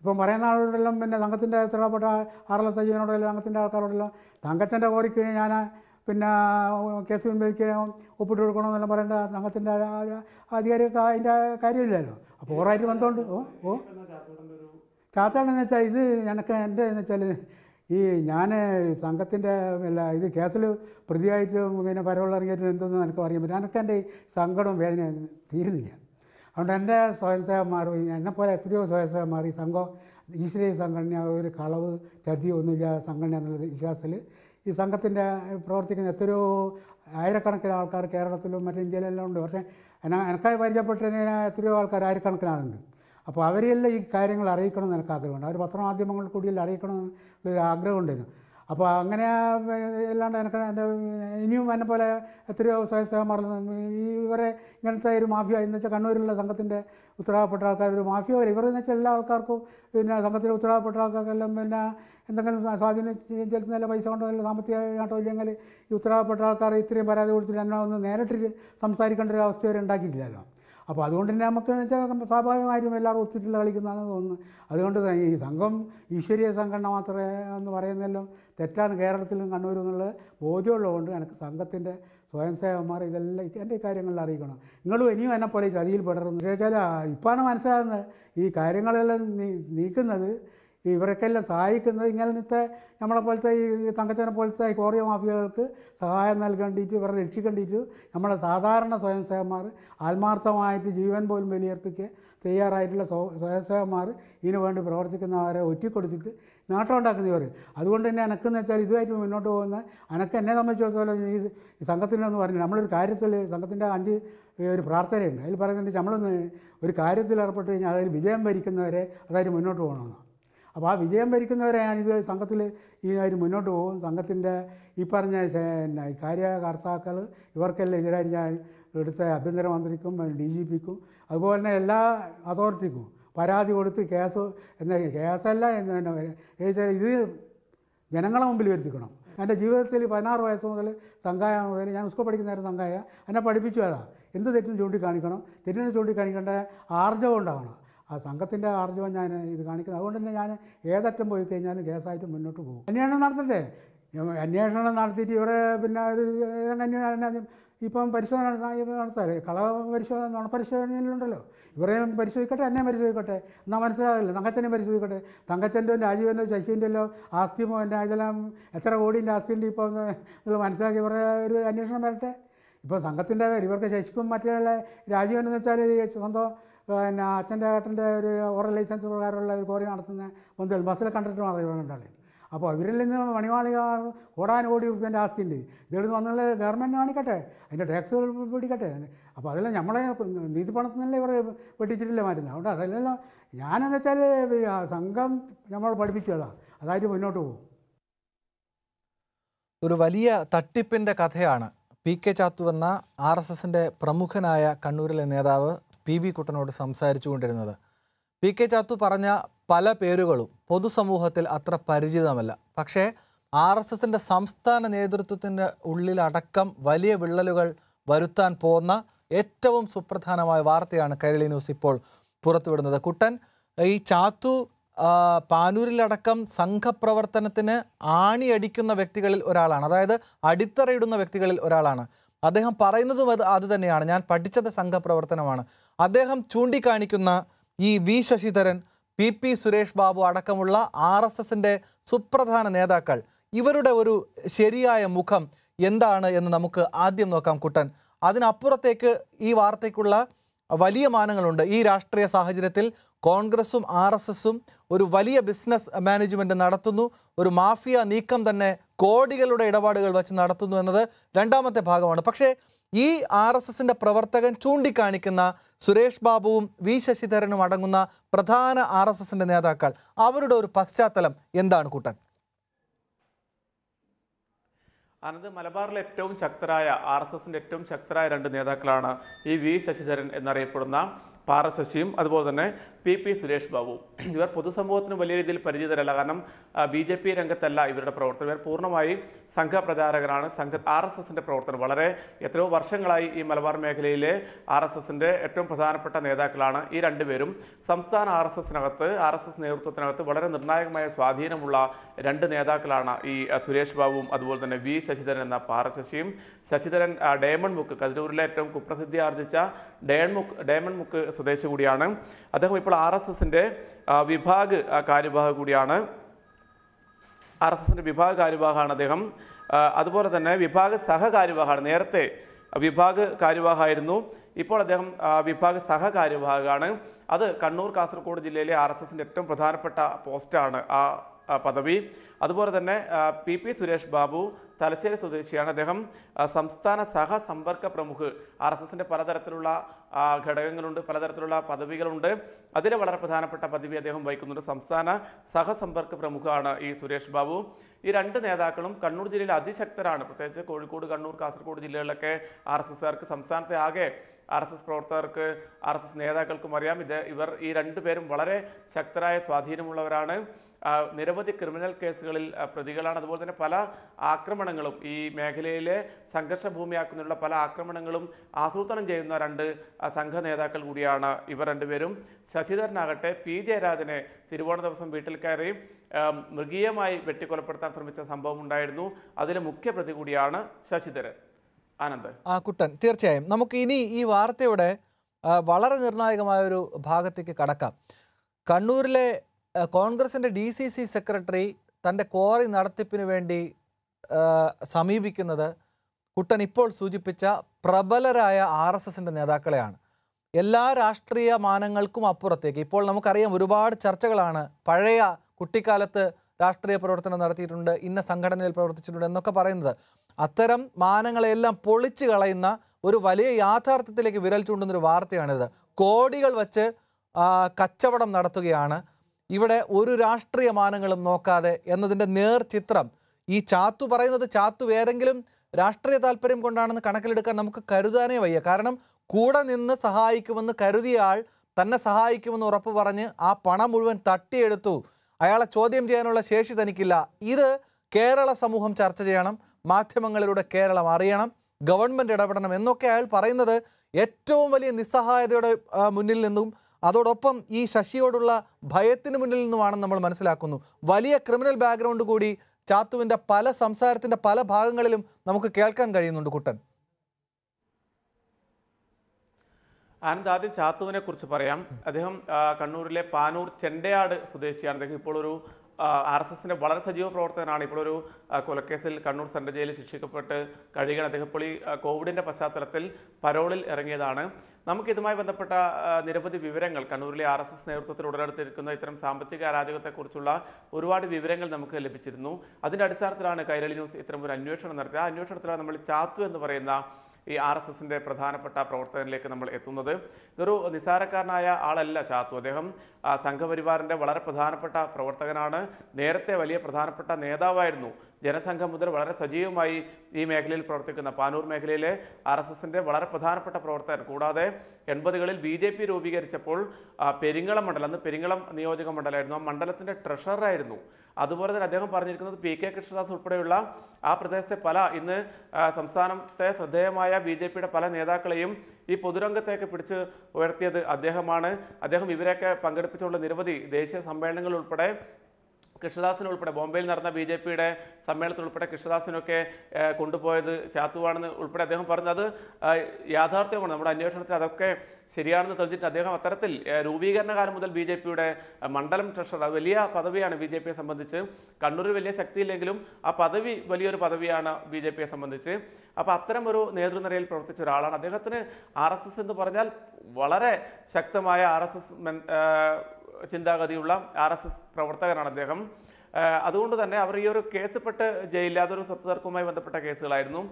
ഇപ്പം പറയുന്ന ആളോടെല്ലാം പിന്നെ സംഘത്തിൻ്റെ ഉത്തരവാദപ്പെട്ട ആർ എൽ എസ് അജീവനോടെല്ലാം സംഘത്തിൻ്റെ ആൾക്കാരോടെല്ലാം സംഘച്ചൻ്റെ കോരിക്ക് ഞാൻ പിന്നെ കേസ് പിൻവലിക്ക് ഒപ്പിട്ട് കൊടുക്കണമെന്നെല്ലാം പറയേണ്ട സംഘത്തിൻ്റെ അധികാരികൾക്ക് അതിൻ്റെ കാര്യമില്ലല്ലോ അപ്പോൾ ഓറായിട്ട് ബന്ധമുണ്ട് ഓ ഓ ചാത്താടെന്ന് വെച്ചാൽ ഇത് എനിക്ക് എൻ്റെ എന്ന് വെച്ചാൽ ഈ ഞാൻ സംഘത്തിൻ്റെ അല്ല ഇത് കേസിൽ പ്രതിയായിട്ട് ഇങ്ങനെ പരവുള്ളിറങ്ങിയിട്ട് എന്തെന്ന് എനിക്ക് അറിയാൻ പറ്റും എനിക്ക് എൻ്റെ സങ്കടവും വേദന തീരുന്നില്ല അതുകൊണ്ട് എൻ്റെ സ്വയംസേവന്മാർ എന്നെപ്പോലെ എത്രയോ സ്വയംസേവന്മാർ ഈ സംഘം ഈശ്വരീയ സംഘടന ഒരു കളവ് ചതി ഒന്നുമില്ല സംഘടന എന്നുള്ള വിശ്വാസത്തിൽ ഈ സംഘത്തിൻ്റെ പ്രവർത്തിക്കുന്ന എത്രയോ ആയിരക്കണക്കിന് ആൾക്കാർ കേരളത്തിലും മറ്റേ ഇന്ത്യയിലെല്ലാം ഉണ്ട് പക്ഷേ എന്നെ എനിക്കായി പരിചയപ്പെട്ടതിന് എത്രയോ ആൾക്കാർ ആയിരക്കണക്കിനാളുണ്ട് അപ്പോൾ അവരെയെല്ലാം ഈ കാര്യങ്ങൾ അറിയിക്കണമെന്ന് എനിക്ക് ആഗ്രഹമുണ്ട് അവർ പത്രമാധ്യമങ്ങൾ കൂടിയെല്ലാം അറിയിക്കണമെന്ന് ഒരു ആഗ്രഹമുണ്ടായിരുന്നു അപ്പോൾ അങ്ങനെ അല്ലാണ്ട് എനിക്ക് ഇനിയും എന്നെ പോലെ എത്രയോ സ്വയംസേവന്മാർ ഇവരെ ഇങ്ങനത്തെ ഒരു മാഫിയ എന്ന് വെച്ചാൽ കണ്ണൂരിലുള്ള സംഘത്തിൻ്റെ ഉത്തരവാദപ്പെട്ട ആൾക്കാർ ഒരു മാഫിയ പോലെ എന്ന് വെച്ചാൽ എല്ലാ ആൾക്കാർക്കും പിന്നെ സംഘത്തിൽ ഉത്തരവാദപ്പെട്ട ആൾക്കാർക്കെല്ലാം പിന്നെ എന്തെങ്കിലും സ്വാധീനം ചെലുത്തുന്നല്ല പൈസ കൊണ്ടോ അല്ല സാമ്പത്തിക ഇല്ലെങ്കിൽ ഈ ഉത്തരവാദപ്പെട്ട ആൾക്കാർ ഇത്രയും പരാതി കൊടുത്തിട്ട് എന്നെ ഒന്ന് നേരിട്ട് സംസാരിക്കേണ്ട ഒരു അവസ്ഥ വരെ ഉണ്ടാക്കിയിട്ടില്ലല്ലോ അപ്പോൾ അതുകൊണ്ട് തന്നെ നമുക്ക് വെച്ചാൽ സ്വാഭാവികമായിട്ടും എല്ലാവരും ഒത്തിട്ടില്ല കളിക്കുന്നതാണെന്ന് തോന്നുന്നു അതുകൊണ്ട് ഈ സംഘം ഈശ്വരീയ സംഘടന മാത്രമേ എന്ന് പറയുന്നല്ലോ തെറ്റാണ് കേരളത്തിലും കണ്ണൂരും എന്നുള്ളത് ബോധ്യമുള്ളതുകൊണ്ട് എനിക്ക് സംഘത്തിൻ്റെ സ്വയംസേവന്മാർ ഇതെല്ലാം എൻ്റെ കാര്യങ്ങളിൽ അറിയിക്കണം നിങ്ങളും ഇനിയും എന്നെ പോലെ ചതിയിൽ പെടരുന്നു വെച്ചാൽ ഇപ്പോഴാണ് മനസ്സിലാകുന്നത് ഈ കാര്യങ്ങളെല്ലാം നീക്കുന്നത് ഇവർക്കെല്ലാം സഹായിക്കുന്നത് ഇങ്ങനത്തെ പോലത്തെ ഈ തങ്കച്ചനെ പോലത്തെ കോറിയ മാഫിയകൾക്ക് സഹായം നൽകേണ്ടിയിട്ട് ഇവരെ രക്ഷിക്കേണ്ടിയിട്ട് നമ്മളെ സാധാരണ സ്വയംസേവന്മാർ ആത്മാർത്ഥമായിട്ട് ജീവൻ പോലും ബലിയർപ്പിക്കുക തയ്യാറായിട്ടുള്ള സ്വയംസേവന്മാർ ഇതിനു വേണ്ടി പ്രവർത്തിക്കുന്നവരെ ഒറ്റിക്കൊടുത്തിട്ട് നേട്ടമുണ്ടാക്കുന്നവർ അതുകൊണ്ട് തന്നെ എനക്കെന്ന് വെച്ചാൽ ഇതുമായിട്ട് മുന്നോട്ട് പോകുന്ന എനക്ക് എന്നെ സംബന്ധിച്ചിടത്തോളം ഈ സംഘത്തിനൊന്ന് പറഞ്ഞു നമ്മളൊരു കാര്യത്തിൽ സംഘത്തിൻ്റെ അഞ്ച് ഒരു പ്രാർത്ഥനയുണ്ട് അതിൽ പറയുന്നുണ്ട് നമ്മളൊന്ന് ഒരു കാര്യത്തിൽ ഏർപ്പെട്ട് കഴിഞ്ഞാൽ അതിൽ വിജയം ഭരിക്കുന്നവരെ അതായത് മുന്നോട്ട് പോകണമെന്ന് അപ്പോൾ ആ വിജയം ഭരിക്കുന്നവരെയാണ് ഇത് സംഘത്തിൽ ഈ കാര്യം മുന്നോട്ട് പോകും സംഘത്തിൻ്റെ ഈ പറഞ്ഞ പിന്നെ കാര്യകർത്താക്കൾ ഇവർക്കെല്ലാം എതിരായി ഞാൻ എടുത്ത ആഭ്യന്തരമന്ത്രിക്കും ഡി ജി പിക്കും അതുപോലെ തന്നെ എല്ലാ അതോറിറ്റിക്കും പരാതി കൊടുത്ത് കേസ് എന്താ കേസല്ല എന്ന് ഇത് ജനങ്ങളെ മുമ്പിൽ വരുത്തിക്കണം എൻ്റെ ജീവിതത്തിൽ പതിനാറ് വയസ്സ് മുതൽ സംഘായ മുതൽ ഞാൻ സ്കൂൾ പഠിക്കുന്ന നേരം സംഘായ എന്നെ പഠിപ്പിച്ചു വരാം എന്ത് തെറ്റിന് ചൂണ്ടിക്കാണിക്കണം തെറ്റിനെ ചൂണ്ടിക്കാണിക്കേണ്ട ആർജവം ഉണ്ടാവണം ആ സംഘത്തിൻ്റെ ആർജവം ഞാൻ ഇത് കാണിക്കുന്നത് അതുകൊണ്ട് തന്നെ ഞാൻ ഏതറ്റം പോയി കഴിഞ്ഞാലും കേസായിട്ട് മുന്നോട്ട് പോകും അന്വേഷണം നടത്തട്ടെ അന്വേഷണം നടത്തിയിട്ട് ഇവരെ പിന്നെ ഒരു അന്വേഷണം ഇപ്പം പരിശോധന നടത്താറ് കള പരിശോധന നുണപരിശോധനയിലുണ്ടല്ലോ ഇവരെയും പരിശോധിക്കട്ടെ എന്നെയും പരിശോധിക്കട്ടെ എന്നാൽ മനസ്സിലാകില്ല തങ്കച്ചനെയും പരിശോധിക്കട്ടെ തങ്കച്ചൻ്റെയും രാജീവൻ്റെ ശശീൻ്റെല്ലോ ആസ്തിമോ എൻ്റെ ഇതെല്ലാം എത്ര കോടിൻ്റെ ആസ്തിയുണ്ട് ഇപ്പോൾ നിങ്ങൾ മനസ്സിലാക്കി ഇവരെ ഒരു അന്വേഷണം വരട്ടെ ഇപ്പോൾ സംഘത്തിൻ്റെ പേര് ഇവർക്ക് ശശിക്കും മറ്റേ രാജീവൻ എന്ന് വെച്ചാൽ സ്വന്തം പിന്നെ അച്ഛൻ്റെ ഏട്ടൻ്റെ ഒരു ഓറൽ ലൈസൻസ് പ്രകാരമുള്ള ഒരു കോറി നടത്തുന്ന പന്തുകൾ ബസ്സിലെ കണ്ടിട്ടുമാണ് ഇവർ രണ്ടാളെയും അപ്പോൾ ഇവരിൽ നിന്ന് ഓടി കോടാനുകോടി ആസ്തി ഉണ്ട് ഇതെടുത്ത് വന്നുള്ള ഗവൺമെൻറ് കാണിക്കട്ടെ അതിൻ്റെ ടാക്സ് പിടിക്കട്ടെ അപ്പോൾ അതെല്ലാം നമ്മളെ നീതി പണത്തിൽ നിന്നല്ലേ ഇവർ വെട്ടിച്ചിട്ടില്ല മാറ്റുന്നത് അതുകൊണ്ട് അതെല്ലാം ഞാനെന്ന് വെച്ചാൽ സംഘം നമ്മൾ പഠിപ്പിച്ചതാ അതായിട്ട് മുന്നോട്ട് പോകും ഒരു വലിയ തട്ടിപ്പിൻ്റെ കഥയാണ് പി കെ ചാത്തു എന്ന ആർ എസ് എസിൻ്റെ പ്രമുഖനായ കണ്ണൂരിലെ നേതാവ് പി വി കുട്ടനോട് സംസാരിച്ചുകൊണ്ടിരുന്നത് പി കെ ചാത്തു പറഞ്ഞ പല പേരുകളും പൊതുസമൂഹത്തിൽ അത്ര പരിചിതമല്ല പക്ഷേ ആർ എസ് എസിൻ്റെ സംസ്ഥാന നേതൃത്വത്തിൻ്റെ ഉള്ളിലടക്കം വലിയ വിള്ളലുകൾ വരുത്താൻ പോകുന്ന ഏറ്റവും സുപ്രധാനമായ വാർത്തയാണ് കൈരളി ന്യൂസ് ഇപ്പോൾ പുറത്തുവിടുന്നത് കുട്ടൻ ഈ ചാത്തു പാനൂരിലടക്കം സംഘപ്രവർത്തനത്തിന് ആണിയടിക്കുന്ന വ്യക്തികളിൽ ഒരാളാണ് അതായത് അടിത്തറയിടുന്ന വ്യക്തികളിൽ ഒരാളാണ് അദ്ദേഹം പറയുന്നതും അത് അത് തന്നെയാണ് ഞാൻ പഠിച്ചത് സംഘപ്രവർത്തനമാണ് അദ്ദേഹം ചൂണ്ടിക്കാണിക്കുന്ന ഈ V Sasidharan P P Suresh Babu അടക്കമുള്ള ആർ എസ് എസിൻ്റെ സുപ്രധാന നേതാക്കൾ ഇവരുടെ ഒരു ശരിയായ മുഖം എന്താണ് എന്ന് നമുക്ക് ആദ്യം നോക്കാം കുട്ടൻ അതിനപ്പുറത്തേക്ക് ഈ വാർത്തയ്ക്കുള്ള വലിയ മാനങ്ങളുണ്ട് ഈ രാഷ്ട്രീയ സാഹചര്യത്തിൽ കോൺഗ്രസും ആർ എസ് എസും ഒരു വലിയ ബിസിനസ് മാനേജ്മെന്റ് നടത്തുന്നു ഒരു മാഫിയ നീക്കം തന്നെ കോടികളുടെ ഇടപാടുകൾ വച്ച് നടത്തുന്നു എന്നത് രണ്ടാമത്തെ ഭാഗമാണ് പക്ഷേ ഈ ആർ എസ് എസിൻ്റെ പ്രവർത്തകൻ ചൂണ്ടിക്കാണിക്കുന്ന സുരേഷ് ബാബുവും വി ശശിധരനും അടങ്ങുന്ന പ്രധാന ആർ എസ് എസിൻ്റെ നേതാക്കൾ അവരുടെ ഒരു പശ്ചാത്തലം എന്താണ് കൂട്ടൻ അനന്ത് മലബാറിലെ ഏറ്റവും ശക്തരായ ആർ എസ് എസിൻ്റെ ഏറ്റവും ശക്തരായ രണ്ട് നേതാക്കളാണ് ഈ വി ശശിധരൻ എന്നറിയപ്പെടുന്ന പാറ ശശിയും അതുപോലെ തന്നെ പി പി സുരേഷ് ബാബു ഇവർ പൊതുസമൂഹത്തിന് വലിയ രീതിയിൽ പരിചിതരല്ല കാരണം ബി ജെ പി രംഗത്തല്ല ഇവരുടെ പ്രവർത്തനം ഇവർ പൂർണ്ണമായി സംഘപ്രചാരകരാണ് സംഘ ആർ എസ് എസിൻ്റെ പ്രവർത്തനം വളരെ എത്രയോ വർഷങ്ങളായി ഈ മലബാർ മേഖലയിലെ ആർ എസ് എസിൻ്റെ ഏറ്റവും പ്രധാനപ്പെട്ട നേതാക്കളാണ് ഈ രണ്ടുപേരും സംസ്ഥാന ആർ എസ് എസിനകത്ത് ആർ എസ് എസ് നേതൃത്വത്തിനകത്ത് വളരെ നിർണായകമായ സ്വാധീനമുള്ള രണ്ട് നേതാക്കളാണ് ഈ സുരേഷ് ബാബുവും അതുപോലെ തന്നെ വി ശശിധരൻ എന്ന പാറ ശശിയും ശശിധരൻ ഡയമണ്ട് മുക്ക് കതിരൂരിലെ ഏറ്റവും കുപ്രസിദ്ധി ആർജിച്ച ഡയമണ്ട് മുക്ക് ഡയമണ്ട് മുക്ക് സ്വദേശി കൂടിയാണ് അദ്ദേഹം ഇപ്പോൾ ആർ എസ് എസിൻ്റെ വിഭാഗ് കാര്യവാഹ കൂടിയാണ് ആർ എസ് എസിൻ്റെ വിഭാഗ കാര്യവാഹാണ് അദ്ദേഹം അതുപോലെ തന്നെ വിഭാഗ സഹകാര്യവാഹമാണ് നേരത്തെ വിഭാഗ കാര്യവാഹമായിരുന്നു ഇപ്പോൾ അദ്ദേഹം വിഭാഗ സഹകാര്യവാഹകാണ് അത് കണ്ണൂർ കാസർഗോഡ് ജില്ലയിലെ ആർ എസ് എസിൻ്റെ ഏറ്റവും പ്രധാനപ്പെട്ട പോസ്റ്റാണ് ആ പദവി അതുപോലെ തന്നെ പി പി സുരേഷ് ബാബു തലശ്ശേരി സ്വദേശിയാണ് അദ്ദേഹം സംസ്ഥാന സഹസമ്പർക്ക പ്രമുഖ് ആർ എസ് എസിൻ്റെ പലതരത്തിലുള്ള ഘടകങ്ങളുണ്ട് പലതരത്തിലുള്ള പദവികളുണ്ട് അതിൽ വളരെ പ്രധാനപ്പെട്ട പദവി അദ്ദേഹം വഹിക്കുന്നുണ്ട് സംസ്ഥാന സഹസമ്പർക്ക പ്രമുഖമാണ് ഈ സുരേഷ് ബാബു ഈ രണ്ട് നേതാക്കളും കണ്ണൂർ ജില്ലയിൽ അതിശക്തരാണ് പ്രത്യേകിച്ച് കോഴിക്കോട് കണ്ണൂർ കാസർഗോഡ് ജില്ലകളിലൊക്കെ ആർ എസ് എസ്സുകാർക്ക് സംസ്ഥാനത്തെ ആകെ ആർ എസ് എസ് പ്രവർത്തകർക്ക് ആർ എസ് എസ് നേതാക്കൾക്കും അറിയാം ഇത് ഇവർ ഈ രണ്ടുപേരും വളരെ ശക്തരായ സ്വാധീനമുള്ളവരാണ് നിരവധി ക്രിമിനൽ കേസുകളിൽ പ്രതികളാണ് അതുപോലെ തന്നെ പല ആക്രമണങ്ങളും ഈ മേഖലയിലെ സംഘർഷ ഭൂമിയാക്കുന്നതിനുള്ള പല ആക്രമണങ്ങളും ആസൂത്രണം ചെയ്യുന്ന രണ്ട് സംഘ നേതാക്കൾ കൂടിയാണ് ഇവർ രണ്ടുപേരും ശശിധരനാകട്ടെ പി ജയരാജനെ തിരുവോണ ദിവസം വീട്ടിൽ കയറി മൃഗീയമായി വെട്ടിക്കൊലപ്പെടുത്താൻ ശ്രമിച്ച സംഭവം ഉണ്ടായിരുന്നു അതിലെ മുഖ്യ പ്രതി കൂടിയാണ് ശശിധരൻ ആനന്ദ് ആ കുട്ടൻ തീർച്ചയായും നമുക്ക് ഇനി ഈ വാർത്തയുടെ വളരെ നിർണായകമായ ഒരു ഭാഗത്തേക്ക് കടക്കാം കണ്ണൂരിലെ കോൺഗ്രസിൻ്റെ ഡി സി സി സെക്രട്ടറി തൻ്റെ ക്വാറി നടത്തിപ്പിന് വേണ്ടി സമീപിക്കുന്നത് കുട്ടൻ ഇപ്പോൾ സൂചിപ്പിച്ച പ്രബലരായ ആർ എസ് എസിൻ്റെ നേതാക്കളെയാണ് എല്ലാ രാഷ്ട്രീയ മാനങ്ങൾക്കും അപ്പുറത്തേക്ക് ഇപ്പോൾ നമുക്കറിയാം ഒരുപാട് ചർച്ചകളാണ് പഴയ കുട്ടിക്കാലത്ത് രാഷ്ട്രീയ പ്രവർത്തനം നടത്തിയിട്ടുണ്ട് ഇന്ന സംഘടനയിൽ പ്രവർത്തിച്ചിട്ടുണ്ട് എന്നൊക്കെ പറയുന്നത് അത്തരം മാനങ്ങളെയെല്ലാം പൊളിച്ചു കളയുന്ന ഒരു വലിയ യാഥാർത്ഥ്യത്തിലേക്ക് വിരൽ ചൂണ്ടുന്നൊരു വാർത്തയാണിത് കോടികൾ വച്ച് കച്ചവടം നടത്തുകയാണ് ഇവിടെ ഒരു രാഷ്ട്രീയ മാനങ്ങളും നോക്കാതെ എന്നതിൻ്റെ നേർ ചിത്രം ഈ ചാത്തു പറയുന്നത് ചാത്തു ഏതെങ്കിലും രാഷ്ട്രീയ താല്പര്യം കൊണ്ടാണെന്ന് കണക്കിലെടുക്കാൻ നമുക്ക് കരുതാനേ വയ്യ കാരണം കൂടെ നിന്ന് സഹായിക്കുമെന്ന് കരുതിയ ആൾ തന്നെ സഹായിക്കുമെന്ന് ഉറപ്പ് പറഞ്ഞ് ആ പണം മുഴുവൻ തട്ടിയെടുത്തു അയാളെ ചോദ്യം ചെയ്യാനുള്ള ശേഷി തനിക്കില്ല ഇത് കേരള സമൂഹം ചർച്ച ചെയ്യണം മാധ്യമങ്ങളിലൂടെ കേരളം അറിയണം ഗവൺമെൻറ് ഇടപെടണം എന്നൊക്കെ അയാൾ പറയുന്നത് ഏറ്റവും വലിയ നിസ്സഹായതയുടെ മുന്നിൽ നിന്നും അതോടൊപ്പം ഈ ശശിയോടുള്ള ഭയത്തിന് മുന്നിൽ നിന്നുമാണ് നമ്മൾ മനസ്സിലാക്കുന്നു വലിയ ക്രിമിനൽ ബാക്ക്ഗ്രൗണ്ട് കൂടി ചാത്തുവിൻ്റെ പല സംസാരത്തിൻ്റെ പല ഭാഗങ്ങളിലും നമുക്ക് കേൾക്കാൻ കഴിയുന്നുണ്ട് കുട്ടൻ ആനന്ദ് ആദ്യം ചാത്തുവിനെ കുറിച്ച് പറയാം അദ്ദേഹം കണ്ണൂരിലെ പാനൂർ ചെണ്ടയാട് സ്വദേശിയാണ് അദ്ദേഹം ഇപ്പോൾ ഒരു ആർ എസ് എസിൻ്റെ വളരെ സജീവ പ്രവർത്തകനാണ് ഇപ്പോൾ ഒരു കൊലക്കേസിൽ കണ്ണൂർ സെൻട്രൽ ജയിലിൽ ശിക്ഷിക്കപ്പെട്ട് കഴിയുകയാണ് അദ്ദേഹം ഇപ്പോൾ ഈ കോവിഡിൻ്റെ പശ്ചാത്തലത്തിൽ പരോളിൽ ഇറങ്ങിയതാണ് നമുക്ക് ഇതുമായി ബന്ധപ്പെട്ട നിരവധി വിവരങ്ങൾ കണ്ണൂരിലെ ആർ എസ് എസ് നേതൃത്വത്തിൽ ഉടലെടുത്തിരിക്കുന്ന ഇത്തരം സാമ്പത്തിക അരാജകത്തെക്കുറിച്ചുള്ള ഒരുപാട് വിവരങ്ങൾ നമുക്ക് ലഭിച്ചിരുന്നു അതിൻ്റെ അടിസ്ഥാനത്തിലാണ് കൈരളി ന്യൂസ് ഇത്തരം ഒരു അന്വേഷണം നടത്തിയത് ആ അന്വേഷണത്തിലാണ് നമ്മൾ ചാത്തു എന്ന് പറയുന്ന ഈ ആർ എസ് എസിൻ്റെ പ്രധാനപ്പെട്ട പ്രവർത്തനത്തിലേക്ക് നമ്മൾ എത്തുന്നത് ഇതൊരു നിസ്സാരക്കാരനായ ആളല്ല ചാത്തു അദ്ദേഹം സംഘപരിവാറിൻ്റെ വളരെ പ്രധാനപ്പെട്ട പ്രവർത്തകനാണ് നേരത്തെ വലിയ പ്രധാനപ്പെട്ട നേതാവായിരുന്നു ജനസംഘം മുതൽ വളരെ സജീവമായി ഈ മേഖലയിൽ പ്രവർത്തിക്കുന്ന പാനൂർ മേഖലയിലെ ആർ എസ് എസിൻ്റെ വളരെ പ്രധാനപ്പെട്ട പ്രവർത്തകർ കൂടാതെ എൺപതുകളിൽ ബി ജെ പി രൂപീകരിച്ചപ്പോൾ പെരിങ്ങളം മണ്ഡലം അന്ന് പെരിങ്ങളം നിയോജക മണ്ഡലമായിരുന്നു ആ മണ്ഡലത്തിൻ്റെ ട്രഷററായിരുന്നു അതുപോലെ തന്നെ അദ്ദേഹം പറഞ്ഞിരിക്കുന്നത് പി കെ കൃഷ്ണദാസ് ഉൾപ്പെടെയുള്ള ആ പ്രദേശത്തെ പല ഇന്ന് സംസ്ഥാനത്തെ ശ്രദ്ധേയമായ ബി ജെ പിയുടെ പല നേതാക്കളെയും ഈ പൊതുരംഗത്തേക്ക് പിടിച്ച് ഉയർത്തിയത് അദ്ദേഹമാണ് അദ്ദേഹം ഇവരെയൊക്കെ പങ്കെടുപ്പിച്ചുള്ള നിരവധി ദേശീയ സമ്മേളനങ്ങൾ ഉൾപ്പെടെ കൃഷ്ണദാസിന് ഉൾപ്പെടെ ബോംബെയിൽ നടന്ന ബി ജെ പിയുടെ സമ്മേളനത്തിൽ ഉൾപ്പെടെ കൃഷ്ണദാസിനൊക്കെ കൊണ്ടുപോയത് ചാത്തുവാണെന്ന് ഉൾപ്പെടെ അദ്ദേഹം പറഞ്ഞത് യാഥാർത്ഥ്യമാണ് നമ്മുടെ അന്വേഷണത്തിൽ അതൊക്കെ ശരിയാണെന്ന് തെളിഞ്ഞിട്ട് അദ്ദേഹം അത്തരത്തിൽ രൂപീകരണകാലം മുതൽ ബി ജെ പിയുടെ മണ്ഡലം ട്രഷറർ അത് വലിയ പദവിയാണ് ബി ജെ പിയെ സംബന്ധിച്ച് കണ്ണൂർ വലിയ ശക്തിയില്ലെങ്കിലും ആ പദവി വലിയൊരു പദവിയാണ് ബി ജെ പിയെ സംബന്ധിച്ച് അപ്പോൾ അത്തരം ഒരു നേതൃനിരയിൽ പ്രവർത്തിച്ച ഒരാളാണ് അദ്ദേഹത്തിന് ആർ എസ് എസ് എന്ന് പറഞ്ഞാൽ വളരെ ശക്തമായ ആർ എസ് എസ് ചിന്താഗതിയുള്ള ആർ എസ് എസ് പ്രവർത്തകനാണ് അദ്ദേഹം അതുകൊണ്ട് തന്നെ അവർ ഈ ഒരു കേസിൽപ്പെട്ട് ജയിലിൽ ഒരു സ്വത്ത് തർക്കവുമായി ബന്ധപ്പെട്ട കേസുകളായിരുന്നു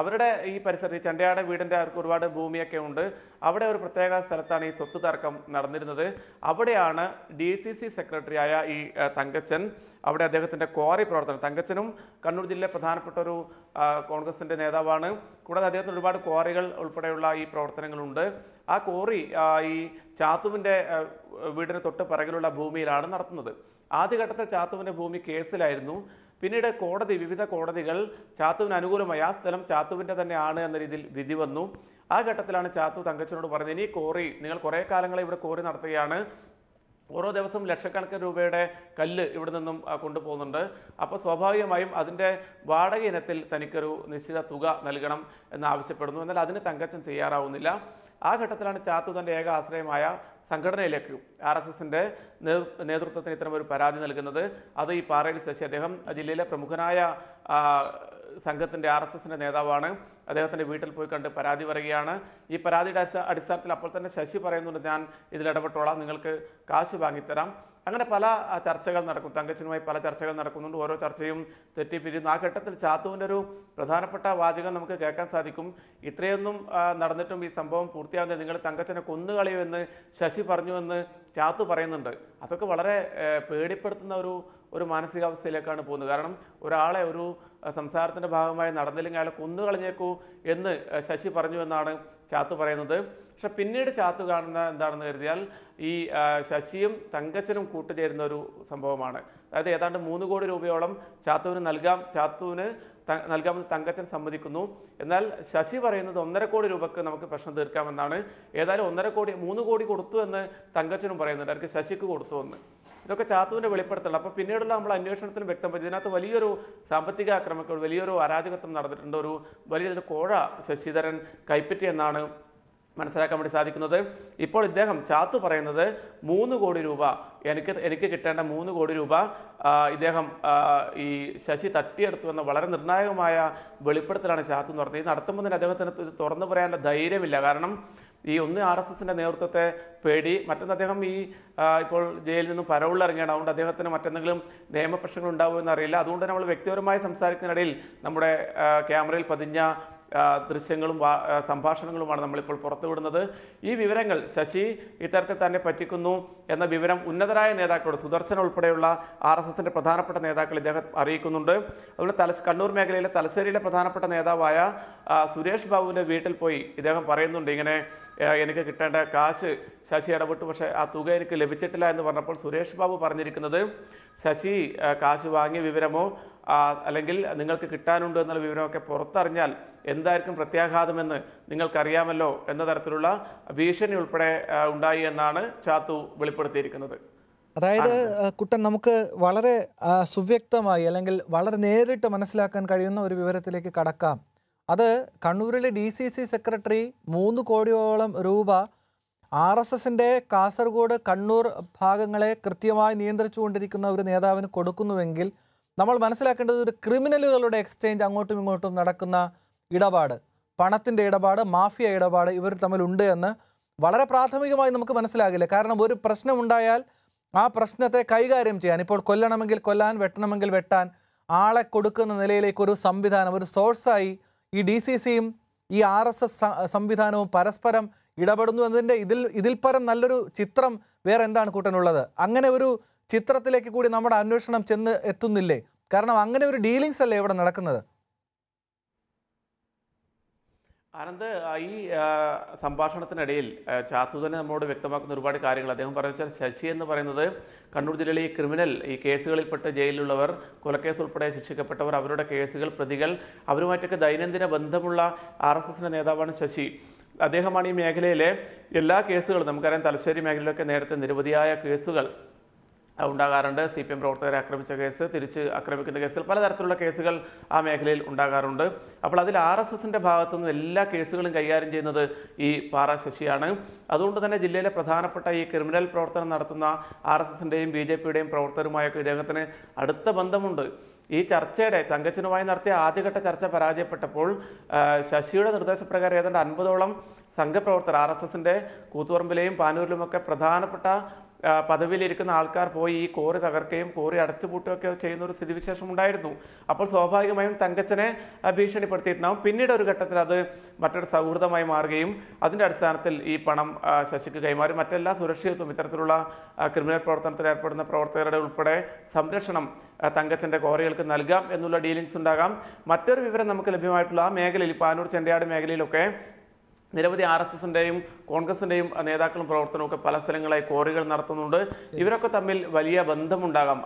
അവരുടെ ഈ പരിസരത്ത് ചണ്ടയാട് വീടിൻ്റെ അവർക്ക് ഒരുപാട് ഭൂമിയൊക്കെ ഉണ്ട് അവിടെ ഒരു പ്രത്യേക സ്ഥലത്താണ് ഈ സ്വത്ത് തർക്കം നടന്നിരുന്നത് അവിടെയാണ് ഡി സി സി സെക്രട്ടറിയായ ഈ തങ്കച്ചൻ അവിടെ അദ്ദേഹത്തിൻ്റെ ക്വാറി പ്രവർത്തനം തങ്കച്ചനും കണ്ണൂർ ജില്ലയിലെ പ്രധാനപ്പെട്ട ഒരു കോൺഗ്രസിൻ്റെ നേതാവാണ് കൂടാതെ അദ്ദേഹത്തിന് ഒരുപാട് ക്വാറികൾ ഉൾപ്പെടെയുള്ള ഈ പ്രവർത്തനങ്ങളുണ്ട് ആ ക്വാറി ഈ ചാത്തുവിൻ്റെ വീടിന് തൊട്ട് പിറകിലുള്ള ഭൂമിയിലാണ് നടത്തുന്നത് ആദ്യഘട്ടത്തിൽ ചാത്തുവിൻ്റെ ഭൂമി കേസിലായിരുന്നു പിന്നീട് കോടതി വിവിധ കോടതികൾ ചാത്തുവിന് അനുകൂലമായി ആ സ്ഥലം ചാത്തുവിൻ്റെ തന്നെയാണ് എന്ന രീതിയിൽ വിധി വന്നു ആ ഘട്ടത്തിലാണ് ചാത്തു തങ്കച്ചനോട് പറഞ്ഞത് ഇനി കോറി നിങ്ങൾ കുറേ കാലങ്ങളെ ഇവിടെ കോറി നടത്തുകയാണ് ഓരോ ദിവസം ലക്ഷക്കണക്കിന് രൂപയുടെ കല്ല് ഇവിടെ നിന്നും കൊണ്ടുപോകുന്നുണ്ട് അപ്പോൾ സ്വാഭാവികമായും അതിൻ്റെ വാടക ഇനത്തിൽ തനിക്കൊരു നിശ്ചിത തുക നൽകണം എന്നാവശ്യപ്പെടുന്നു എന്നാൽ അതിന് തങ്കച്ചൻ തയ്യാറാവുന്നില്ല ആ ഘട്ടത്തിലാണ് ചാത്തു തൻ്റെ ഏക ആശ്രയമായ സംഘടനയിലേക്ക് ആർ എസ് എസിൻ്റെ നേതൃത്വത്തിന് ഇത്തരം ഒരു പരാതി നൽകുന്നത് അത് ഈ പാറയിൽ ശശി അദ്ദേഹം ജില്ലയിലെ പ്രമുഖനായ സംഘത്തിൻ്റെ ആർ എസ് എസിൻ്റെ നേതാവാണ് അദ്ദേഹത്തിൻ്റെ വീട്ടിൽ പോയി കണ്ട് പരാതി പറയുകയാണ് ഈ പരാതിയുടെ അടിസ്ഥാനത്തിൽ അപ്പോൾ തന്നെ ശശി പറയുന്നുണ്ട് ഞാൻ ഇതിൽ ഇടപെട്ടോളാം നിങ്ങൾക്ക് കാശ് വാങ്ങിത്തരാം അങ്ങനെ പല ചർച്ചകൾ നടക്കും തങ്കച്ചനുമായി പല ചർച്ചകൾ നടക്കുന്നുണ്ട് ഓരോ ചർച്ചയും തെറ്റിപ്പിരിയുന്നു ആ ഘട്ടത്തിൽ ചാത്തുവിൻ്റെ ഒരു പ്രധാനപ്പെട്ട വാചകം നമുക്ക് കേൾക്കാൻ സാധിക്കും ഇത്രയൊന്നും നടന്നിട്ടും ഈ സംഭവം പൂർത്തിയാവുന്നത് നിങ്ങൾ തങ്കച്ചനെ കൊന്നുകളയുമെന്ന് ശശി പറഞ്ഞുവെന്ന് ചാത്തു പറയുന്നുണ്ട് അതൊക്കെ വളരെ പേടിപ്പെടുത്തുന്ന ഒരു ഒരു മാനസികാവസ്ഥയിലേക്കാണ് പോകുന്നത് കാരണം ഒരാളെ ഒരു സംസാരത്തിൻ്റെ ഭാഗമായി നടന്നില്ലെങ്കിൽ അയാളെ കൊന്നു കളഞ്ഞേക്കൂ എന്ന് ശശി പറഞ്ഞു എന്നാണ് ചാത്തു പറയുന്നത് പക്ഷെ പിന്നീട് ചാത്തു കാണുന്ന എന്താണെന്ന് കരുതിയാൽ ഈ ശശിയും തങ്കച്ചനും കൂട്ടുചേരുന്ന ഒരു സംഭവമാണ് അതായത് ഏതാണ്ട് മൂന്ന് കോടി രൂപയോളം ചാത്തുവിന് നൽകാം ചാത്തുവിന് നൽകാമെന്ന് തങ്കച്ചൻ സമ്മതിക്കുന്നു എന്നാൽ ശശി പറയുന്നത് ഒന്നര കോടി രൂപക്ക് നമുക്ക് പ്രശ്നം തീർക്കാമെന്നാണ് ഏതായാലും ഒന്നര കോടി മൂന്ന് കോടി കൊടുത്തു എന്ന് തങ്കച്ചനും പറയുന്നുണ്ട് അവർക്ക് ശശിക്ക് കൊടുത്തു എന്ന് ഇതൊക്കെ ചാത്തുവിൻ്റെ വെളിപ്പെടുത്തലാണ് അപ്പോൾ പിന്നീടുള്ള നമ്മൾ അന്വേഷണത്തിന് വ്യക്തമായി ഇതിനകത്ത് വലിയൊരു സാമ്പത്തിക ആക്രമണങ്ങൾ വലിയൊരു അരാജകത്വം നടന്നിട്ടുണ്ട് ഒരു വലിയൊരു കോഴ ശശിധരൻ കൈപ്പറ്റി എന്നാണ് മനസ്സിലാക്കാൻ വേണ്ടി സാധിക്കുന്നത് ഇപ്പോൾ ഇദ്ദേഹം ചാത്തു പറയുന്നത് മൂന്ന് കോടി രൂപ എനിക്ക് എനിക്ക് കിട്ടേണ്ട മൂന്ന് കോടി രൂപ ഇദ്ദേഹം ഈ ശശി തട്ടിയെടുത്തു എന്ന വളരെ നിർണായകമായ വെളിപ്പെടുത്തലാണ് ചാത്തു എന്ന് പറഞ്ഞത് ഇത് നടത്തുമ്പോൾ തന്നെ അദ്ദേഹത്തിന് ഇത് തുറന്നു പറയാനുള്ള ധൈര്യമില്ല കാരണം ഈ ഒന്ന് ആർ എസ് എസിൻ്റെ നേതൃത്വത്തെ പേടി മറ്റൊന്ന് അദ്ദേഹം ഈ ഇപ്പോൾ ജയിലിൽ നിന്നും പരവുള്ളിറങ്ങിയാണ് അതുകൊണ്ട് അദ്ദേഹത്തിന് മറ്റെന്തെങ്കിലും നിയമപ്രശ്നങ്ങൾ ഉണ്ടാവും അറിയില്ല അതുകൊണ്ട് നമ്മൾ വ്യക്തിപരമായി സംസാരിക്കുന്നതിനിടയിൽ നമ്മുടെ ക്യാമറയിൽ പതിഞ്ഞ ദൃശ്യങ്ങളും സംഭാഷണങ്ങളുമാണ് നമ്മളിപ്പോൾ പുറത്തുവിടുന്നത് ഈ വിവരങ്ങൾ ശശി ഇത്തരത്തിൽ തന്നെ പറ്റിക്കുന്നു എന്ന വിവരം ഉന്നതരായ നേതാക്കളോട് സുദർശൻ ഉൾപ്പെടെയുള്ള ആർ എസ് എസിൻ്റെ പ്രധാനപ്പെട്ട നേതാക്കൾ ഇദ്ദേഹം അറിയിക്കുന്നുണ്ട് അതുപോലെ തലശ് കണ്ണൂർ മേഖലയിലെ തലശ്ശേരിയിലെ പ്രധാനപ്പെട്ട നേതാവായ സുരേഷ് ബാബുവിൻ്റെ വീട്ടിൽ പോയി ഇദ്ദേഹം പറയുന്നുണ്ട് ഇങ്ങനെ എനിക്ക് കിട്ടേണ്ട കാശ് ശശി ഇടപെട്ടു പക്ഷേ ആ തുക എനിക്ക് ലഭിച്ചിട്ടില്ല എന്ന് പറഞ്ഞപ്പോൾ സുരേഷ് ബാബു പറഞ്ഞിരിക്കുന്നത് ശശി കാശ് വാങ്ങിയ വിവരമോ അല്ലെങ്കിൽ നിങ്ങൾക്ക് കിട്ടാനുണ്ട് എന്നുള്ള വിവരമൊക്കെ പുറത്തറിഞ്ഞാൽ എന്തായിരിക്കും പ്രത്യാഘാതമെന്ന് നിങ്ങൾക്കറിയാമല്ലോ എന്ന തരത്തിലുള്ള ഭീഷണി ഉൾപ്പെടെ ഉണ്ടായി എന്നാണ് ചാത്തു വെളിപ്പെടുത്തിയിരിക്കുന്നത് അതായത് കുട്ടൻ നമുക്ക് വളരെ സുവ്യക്തമായി അല്ലെങ്കിൽ വളരെ നേരിട്ട് മനസ്സിലാക്കാൻ കഴിയുന്ന ഒരു വിവരത്തിലേക്ക് കടക്കാം അത് കണ്ണൂരിലെ ഡി സി സി സെക്രട്ടറി മൂന്ന് കോടിയോളം രൂപ ആർ എസ് എസിൻ്റെ കാസർഗോഡ് കണ്ണൂർ ഭാഗങ്ങളെ കൃത്യമായി നിയന്ത്രിച്ചുകൊണ്ടിരിക്കുന്ന ഒരു നേതാവിന് കൊടുക്കുന്നുവെങ്കിൽ നമ്മൾ മനസ്സിലാക്കേണ്ടത് ഒരു ക്രിമിനലുകളുടെ എക്സ്ചേഞ്ച് അങ്ങോട്ടും ഇങ്ങോട്ടും നടക്കുന്ന ഇടപാട് പണത്തിൻ്റെ ഇടപാട് മാഫിയ ഇടപാട് ഇവർ തമ്മിലുണ്ട് എന്ന് വളരെ പ്രാഥമികമായി നമുക്ക് മനസ്സിലാകില്ല കാരണം ഒരു പ്രശ്നമുണ്ടായാൽ ആ പ്രശ്നത്തെ കൈകാര്യം ചെയ്യാൻ ഇപ്പോൾ കൊല്ലണമെങ്കിൽ കൊല്ലാൻ വെട്ടണമെങ്കിൽ വെട്ടാൻ ആളെ കൊടുക്കുന്ന നിലയിലേക്ക് ഒരു സംവിധാനം ഒരു സോഴ്സായി ഈ ഡി സി സിയും ഈ ആർ എസ് എസ് സംവിധാനവും പരസ്പരം ഇടപെടുന്നു എന്നതിൻ്റെ ഇതിൽ ഇതിൽ പരം നല്ലൊരു ചിത്രം വേറെ എന്താണ് കൂട്ടനുള്ളത് അങ്ങനെ ഒരു ചിത്രത്തിലേക്ക് കൂടി നമ്മുടെ അന്വേഷണം ചെന്ന് എത്തുന്നില്ലേ കാരണം അങ്ങനെ ഒരു ഡീലിങ്സ് അല്ലേ ഇവിടെ നടക്കുന്നത് ആനന്ദ് ഈ സംഭാഷണത്തിനിടയിൽ ചാത്തു നമ്മോട് വ്യക്തമാക്കുന്ന ഒരുപാട് കാര്യങ്ങൾ അദ്ദേഹം പറഞ്ഞു വെച്ചാൽ ശശി എന്ന് പറയുന്നത് കണ്ണൂർ ജില്ലയിലെ ഈ ക്രിമിനൽ ഈ കേസുകളിൽപ്പെട്ട് ജയിലിലുള്ളവർ കൊലക്കേസ് ഉൾപ്പെടെ ശിക്ഷിക്കപ്പെട്ടവർ അവരുടെ കേസുകൾ പ്രതികൾ അവരുമായിട്ടൊക്കെ ദൈനംദിന ബന്ധമുള്ള ആർ എസ് എസിൻ്റെ നേതാവാണ് ശശി അദ്ദേഹമാണ് ഈ മേഖലയിലെ എല്ലാ കേസുകളും നമുക്കറിയാം തലശ്ശേരി മേഖലയിലൊക്കെ നേരത്തെ നിരവധിയായ കേസുകൾ ഉണ്ടാകാറുണ്ട് സി പി എം പ്രവർത്തകരെ ആക്രമിച്ച കേസ് തിരിച്ച് ആക്രമിക്കുന്ന കേസുകൾ പലതരത്തിലുള്ള കേസുകൾ ആ മേഖലയിൽ ഉണ്ടാകാറുണ്ട് അപ്പോൾ അതിൽ ആർ എസ് എസിൻ്റെ ഭാഗത്തു നിന്ന് എല്ലാ കേസുകളും കൈകാര്യം ചെയ്യുന്നത് ഈ പാറ ശശിയാണ് അതുകൊണ്ട് തന്നെ ജില്ലയിലെ പ്രധാനപ്പെട്ട ഈ ക്രിമിനൽ പ്രവർത്തനം നടത്തുന്ന ആർ എസ് എസിൻ്റെയും ബി ജെ പിയുടെയും പ്രവർത്തകരുമായൊക്കെ ഇദ്ദേഹത്തിന് അടുത്ത ബന്ധമുണ്ട് ഈ ചർച്ചയുടെ തങ്കച്ചനുമായി നടത്തിയ ആദ്യഘട്ട ചർച്ച പരാജയപ്പെട്ടപ്പോൾ ശശിയുടെ നിർദ്ദേശപ്രകാരം ഏതാണ്ട് അൻപതോളം സംഘപ്രവർത്തകർ ആർ എസ് എസിൻ്റെ കൂത്തുപറമ്പിലെയും പാനൂരിലുമൊക്കെ പ്രധാനപ്പെട്ട പദവിയിലിരിക്കുന്ന ആൾക്കാർ പോയി ഈ കോറി തകർക്കുകയും കോറി അടച്ചുപൂട്ടുകയൊക്കെ ചെയ്യുന്ന ഒരു സ്ഥിതിവിശേഷം ഉണ്ടായിരുന്നു അപ്പോൾ സ്വാഭാവികമായും തങ്കച്ചനെ ഭീഷണിപ്പെടുത്തിയിട്ടുണ്ടാവും പിന്നീട് ഒരു ഘട്ടത്തിൽ അത് മറ്റൊരു സൗഹൃദമായി മാറുകയും അതിൻ്റെ അടിസ്ഥാനത്തിൽ ഈ പണം ശശിക്ക് കൈമാറി മറ്റെല്ലാ സുരക്ഷിതത്വം ഇത്തരത്തിലുള്ള ക്രിമിനൽ പ്രവർത്തനത്തിൽ ഏർപ്പെടുന്ന പ്രവർത്തകരുടെ ഉൾപ്പെടെ സംരക്ഷണം തങ്കച്ചൻ്റെ കോറികൾക്ക് നൽകാം എന്നുള്ള ഡീലിങ്സ് ഉണ്ടാകാം മറ്റൊരു വിവരം നമുക്ക് ലഭ്യമായിട്ടുള്ള ആ മേഖലയിൽ പാനൂർ ചെണ്ടയാട് മേഖലയിലൊക്കെ നിരവധി ആർ എസ് എസിൻ്റെയും കോൺഗ്രസിൻ്റെയും നേതാക്കളും പ്രവർത്തനവും ഒക്കെ പല സ്ഥലങ്ങളായി ക്വാറികൾ നടത്തുന്നുണ്ട് ഇവരൊക്കെ തമ്മിൽ വലിയ ബന്ധമുണ്ടാകാം